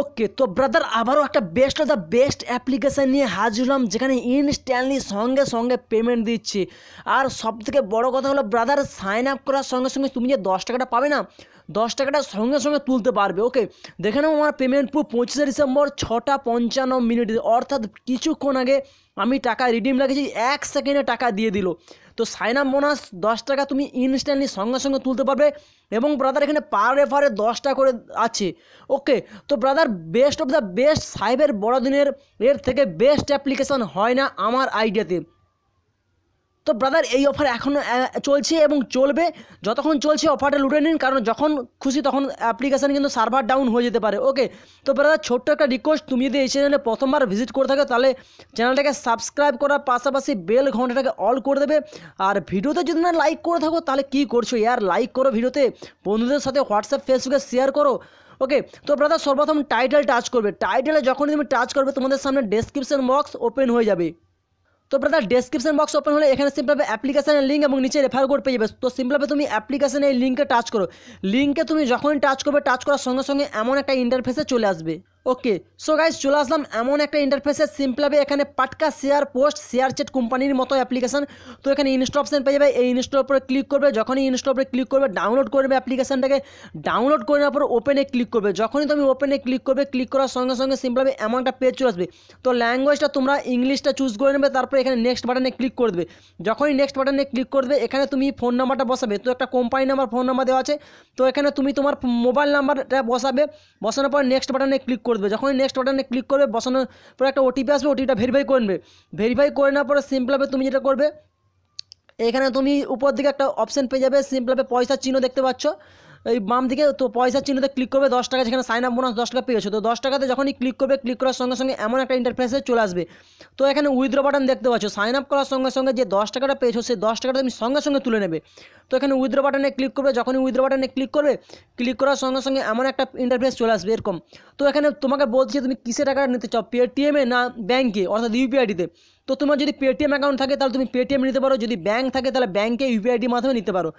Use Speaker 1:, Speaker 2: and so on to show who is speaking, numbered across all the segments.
Speaker 1: ওকে তো ব্রাদার আবারও একটা best of the best application নিয়ে হাজির হলাম যেখানে ইনস্ট্যান্টলি সঙ্গে সঙ্গে পেমেন্ট দিচ্ছে আর সবথেকে বড় কথা হলো ব্রাদার সাইন আপ করার সঙ্গে সঙ্গে তুমি যে দশ টাকাটা পাবে না দশ টাকাটা সঙ্গে সঙ্গে তুলতে পারবে ওকে দেখে নাও আমার পেমেন্ট প্রুফ পঁচিশে ডিসেম্বর ছটা পঞ্চান্ন মিনিট অর্থাৎ কিছুক্ষণ আগে আমি টাকা রিডিম লাগিয়েছি এক সেকেন্ডে টাকা দিয়ে দিল তো সাইনাম বোনাস দশ টাকা তুমি ইনস্ট্যান্টলি সঙ্গে সঙ্গে তুলতে পারবে এবং ব্রাদার এখানে পার রেফারে দশটা করে আছে ওকে তো brother best of the best সাহেবের বড়দিনের এর থেকে বেস্ট অ্যাপ্লিকেশান হয় না আমার আইডিয়াতে তো ব্রাদার এই অফার এখনও চলছে এবং চলবে যতক্ষণ চলছে অফারটা লুটে নিন কারণ যখন খুশি তখন অ্যাপ্লিকেশান কিন্তু সার্ভার ডাউন হয়ে যেতে পারে ওকে তো ব্রাদার ছোট্ট একটা রিকোয়েস্ট তুমি যদি এই চ্যানেলে প্রথমবার ভিজিট করে থাকো তাহলে চ্যানেলটাকে সাবস্ক্রাইব করার পাশাপাশি বেল ঘন্টাটাকে অল করে দেবে আর ভিডিওতে যদি না লাইক করে থাকো তাহলে কি করছো ইয়ার লাইক করো ভিডিওতে বন্ধুদের সাথে হোয়াটসঅ্যাপ ফেসবুকে শেয়ার করো ওকে তো ব্রাদার সর্বপ্রথম টাইটেল টাচ করবে টাইটেলে যখন তুমি টাচ করবে তোমাদের সামনে ডেসক্রিপশান বক্স ওপেন হয়ে যাবে তো ব্রাদার ডেসক্রিপশন বক্স ওপেন হলে এখানে সিম্পলভাবে অ্যাপ্লিকেশনের লিঙ্ক এবং নিচে রেফার কোড পেয়ে যাবে তো সিম্পলভাবে তুমি অ্যাপ্লিকেশানে এই লিঙ্কে টাচ করো লিঙ্কে তুমি যখনই টাচ করবে টাচ করার সঙ্গে সঙ্গে এমন একটা ইন্টারফেসে চলে আসবে ওকে সো গাইজ চলে আসলাম এমন একটা ইন্টারফেসের সিম্পলাবে এখানে পাটকা শেয়ার পোস্ট শেয়ার চেট কোম্পানির মতো অ্যাপ্লিকেশান তো এখানে ইনস্টল অপশান পেয়ে যাবে এই ইনস্টল উপরে ক্লিক করবে যখনই ইনস্টল উপরে ক্লিক করবে ডাউনলোড করবে অ্যাপ্লিকেশানটাকে ডাউনলোড করে নেওয়ার পর ওপেনে ক্লিক করবে যখনই তুমি ওপেনে ক্লিক করবে ক্লিক করার সঙ্গে সঙ্গে সিম্পলাবে এমন একটা পেজ চলে আসবে তো ল্যাঙ্গুয়েজটা তোমরা ইংলিশটা চুজ করে নেবে তারপরে এখানে নেক্সট বাটনে ক্লিক করে দেবে যখনই নেক্সট বাটনে ক্লিক করবে এখানে তুমি ফোন নাম্বারটা বসাবে তো একটা কোম্পানি নাম্বার ফোন নাম্বার দেওয়া আছে তো এখানে তুমি তোমার মোবাইল নাম্বারটা বসাবে বসানোর পর নেক্সট বাটনে ক্লিক করবে করে দেবে যখনই নেক্সট বাটনে ক্লিক করবে বসানোর পরে একটা ওটিপি আসবে ওটিপিটা ভেরিফাই করে নেবে ভেরিফাই করে নেওয়ার পরে সিম্পলভাবে তুমি যেটা করবে এখানে তুমি উপর দিকে একটা অপশান পেয়ে যাবে সিম্পলভাবে পয়সার চিহ্ন দেখতে পাচ্ছ এই বাম দিকে তো পয়সা চিহ্নতে ক্লিক করবে দশ টাকা যেখানে সাইন আপ বোনাস দশ টাকা পেয়েছো তো দশ টাকাতে যখনই ক্লিক করবে ক্লিক করার সঙ্গে সঙ্গে এমন একটা ইন্টারফেসে চলে আসবে তো এখানে উইথড্র বাটন দেখতে পাচ্ছ সাইন আপ করার সঙ্গে সঙ্গে যে দশ টাকাটা পেয়েছো সেই দশ টাকাটা তুমি সঙ্গে সঙ্গে তুলে নেবে তো এখানে উইথড্র বাটনে ক্লিক করবে যখনই উইথড্র বাটনে ক্লিক করবে ক্লিক করার সঙ্গে সঙ্গে এমন একটা ইন্টারফেস চলে আসবে এরকম তো এখানে তোমাকে বলছি তুমি কিসে টাকাটা নিতে চাও পেটিএমে না ব্যাঙ্কে অর্থাৎ ইউপিআইডিতে তো তোমার যদি পেটিএম অ্যাকাউন্ট থাকে তাহলে তুমি পেটিএম নিতে পারো যদি ব্যাঙ্ক থাকে তাহলে ব্যাঙ্কে ইউপিআই আইডির মাধ্যমে নিতে পারো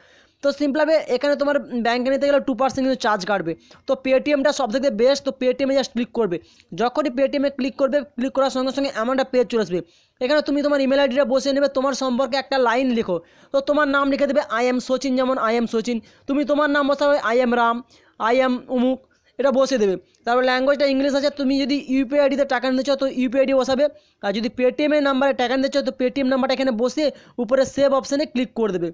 Speaker 1: তো সিম্পলভাবে এখানে তোমার ব্যাঙ্কে নিতে গেলে টু পার্সেন্ট কিন্তু চার্জ কাটবে তো পেটিএমটা সব থেকে বেস্ট তো পেটিএমে জাস্ট ক্লিক করবে যখনই পেটিএমে ক্লিক করবে ক্লিক করার সঙ্গে সঙ্গে অ্যামাউন্টটা পেজ চলে আসবে এখানে তুমি তোমার ইমেল আইডিটা বসিয়ে নেবে তোমার সম্পর্কে একটা লাইন লিখো তো তোমার নাম লিখে দেবে আই এম সচিন যেমন আই এম সচিন তুমি তোমার নাম বসাবে I am Ram I am উমুক এটা বসে দেবে তারপর ল্যাঙ্গুয়েজটা ইংলিশ আছে তুমি যদি ইউপিআই আইডিতে টাকা নিতে চাও তো ইউপিআই আইডি বসাবে আর যদি পেটিএমের নাম্বারে টাকা নিতে চাও তো পেটিএম নাম্বারটা এখানে বসে উপরে সেভ অপশানে ক্লিক করে দেবে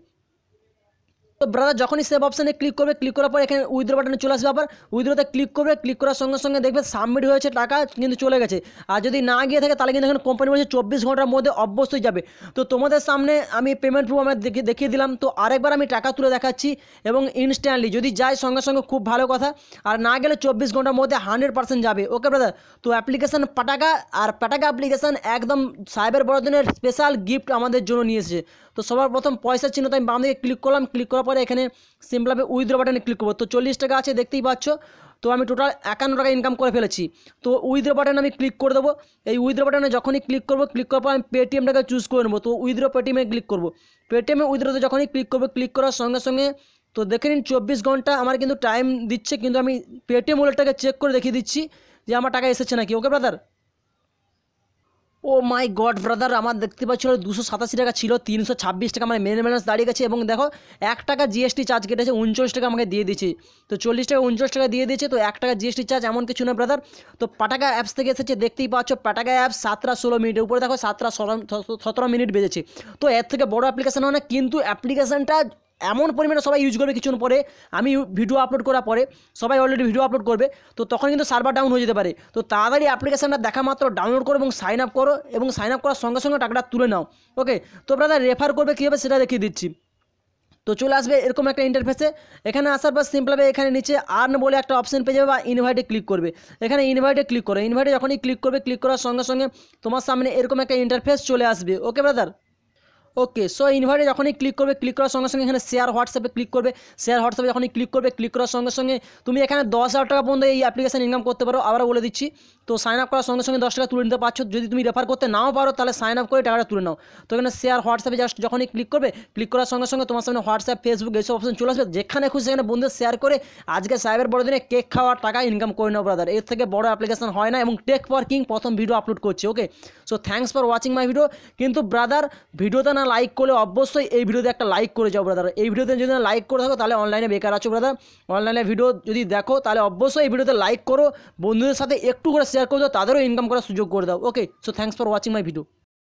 Speaker 1: তো ব্রাদার যখনই সেভ অপশানে ক্লিক করবে ক্লিক করার পর এখানে উইথড্রো বাটনে চলে আসবে আবার উইথড্রোতে ক্লিক করবে ক্লিক করার সঙ্গে সঙ্গে দেখবে সাবমিট হয়েছে টাকা কিন্তু চলে গেছে আর যদি না গিয়ে থাকে তাহলে কিন্তু এখানে কোম্পানি বলছে চব্বিশ ঘন্টার মধ্যে অবশ্যই যাবে তো তোমাদের সামনে আমি পেমেন্ট প্রুফ আমি দেখিয়ে দিলাম তো আরেকবার আমি টাকা তুলে দেখাচ্ছি এবং ইনস্ট্যান্টলি যদি যায় সঙ্গে সঙ্গে খুব ভালো কথা আর না গেলে চব্বিশ ঘন্টার মধ্যে হান্ড্রেড পার্সেন্ট যাবে ওকে ব্রাদার তো অ্যাপ্লিকেশান পাটাকা আর পাটাকা অ্যাপ্লিকেশান একদম সাইবার বড়দিনের স্পেশাল গিফট আমাদের জন্য নিয়েছে তো সবার প্রথম পয়সা চিহ্ন আমি বাম দিকে ক্লিক করলাম ক্লিক করার তারপরে এখানে সিম্পলভাবে উইথড্র বাটনে ক্লিক করবো তো চল্লিশ টাকা আছে দেখতেই পাচ্ছ তো আমি টোটাল একান্ন টাকা ইনকাম করে ফেলেছি তো উইথড্র বাটনে আমি ক্লিক করে দেবো এই উইথড্র বাটনে যখনই ক্লিক করবো ক্লিক করার পর আমি পেটিএমটাকে চুজ করে নেবো তো উইথড্র পেটিএমে ক্লিক করবো পেটিএমে উইথড্রতে যখনই ক্লিক করবো ক্লিক করার সঙ্গে সঙ্গে তো দেখে নিন চব্বিশ ঘন্টা আমার কিন্তু টাইম দিচ্ছে কিন্তু আমি পেটিএম ওয়ালেটটাকে চেক করে দেখিয়ে দিচ্ছি যে আমার টাকা এসেছে নাকি okay brother oh my god brother আমার দেখতে পাচ্ছিল দুশো সাতাশি টাকা ছিল তিনশো ছাব্বিশ টাকা আমার মেন ব্যালেন্স দাঁড়িয়ে গেছে এবং দেখো এক টাকা জিএসটি চার্জ কেটেছে উনচল্লিশ টাকা আমাকে দিয়ে দিয়েছে তো চল্লিশ টাকা উনচল্লিশ টাকা দিয়ে দিয়েছে তো এক টাকা জিএসটি চার্জ এমন কিছু না ব্রাদার তো পাটাকা অ্যাপস থেকে এসেছে দেখতেই পাচ্ছ পাটাকা অ্যাপস সাতটা ষোলো মিনিটের উপরে দেখো সাতটা সতেরো মিনিট বেজেছে তো এর থেকে বড় অ্যাপ্লিকেশান হয় না কিন্তু অ্যাপ্লিকেশানটা এমন পরিমাণে সবাই ইউজ করবে কিছুক্ষণ পরে আমি ভিডিও আপলোড করার পরে সবাই অলরেডি ভিডিও আপলোড করবে তো তখন কিন্তু সার্ভার ডাউন হয়ে যেতে পারে তো তাড়াতাড়ি অ্যাপ্লিকেশানটা দেখা মাত্র ডাউনলোড করো এবং সাইন আপ করো এবং সাইন আপ করার সঙ্গে সঙ্গে টাকাটা তুলে নাও ওকে তো আপনারা রেফার করবে কীভাবে সেটা দেখিয়ে দিচ্ছি তো চলে আসবে এরকম একটা ইন্টারফেসে এখানে আসার পর সিম্পলভাবে এখানে নিচে আর্ন বলে একটা অপশন পেয়ে যাবে বা ইনভাইটে ক্লিক করবে এখানে ইনভাইটে ক্লিক করো ইনভাইটে যখনই ক্লিক করবে ক্লিক করার সঙ্গে সঙ্গে তোমার সামনে এরকম একটা ইন্টারফেস চলে আসবে ওকে ব্রাদার ওকে সো ইনভাইটে যখনই ক্লিক করবে ক্লিক করার সঙ্গে সঙ্গে এখানে শেয়ার হোয়াটসঅ্যাপে ক্লিক করবে শেয়ার হোয়াটসঅ্যাপে যখনই ক্লিক করবে ক্লিক করার সঙ্গে সঙ্গে তুমি এখানে দশ হাজার টাকা পর্যন্ত এই অ্যাপ্লিকেশান ইনকাম করতে পারো আবার বলে দিচ্ছি তো সাইন আপ করার সঙ্গে সঙ্গে দশ টাকা তুলে নিতে পারছো যদি তুমি রেফার করতে নাও পারো তাহলে সাইন আপ করে টাকাটা তুলে নাও তো এখানে শেয়ার হোয়াটসঅ্যাপে জাস্ট যখনই ক্লিক করবে ক্লিক করার সঙ্গে সঙ্গে তোমার সামনে হোয়াটসঅ্যাপ ফেসবুক এইসব অপশন চলে আসবে যেখানে খুশি সেখানে বন্ধুদের শেয়ার করে আজকে সাহেবের বড়দিনে কেক খাওয়ার টাকা ইনকাম করে নাও ব্রাদার এর থেকে বড় অ্যাপ্লিকেশন হয় না এবং টেক ফর কিং প্রথম ভিডিও আপলোড করছে okay so thanks for watching my video কিন্তু ব্রাদার ভিডিওতে না লাইক করলে অবশ্যই এই ভিডিওতে একটা লাইক করে যাও ব্রাদার এই ভিডিওতে যদি না লাইক করে থাকো তাহলে অনলাইনে বেকার আছো ব্রাদার অনলাইনে ভিডিও যদি দেখো তাহলে অবশ্যই এই ভিডিওতে লাইক করো বন্ধুদের সাথে একটু করে শেয়ার শেয়ার করে দাও তাদেরও ইনকাম করার সুযোগ করে দাও okay so thanks for watching my video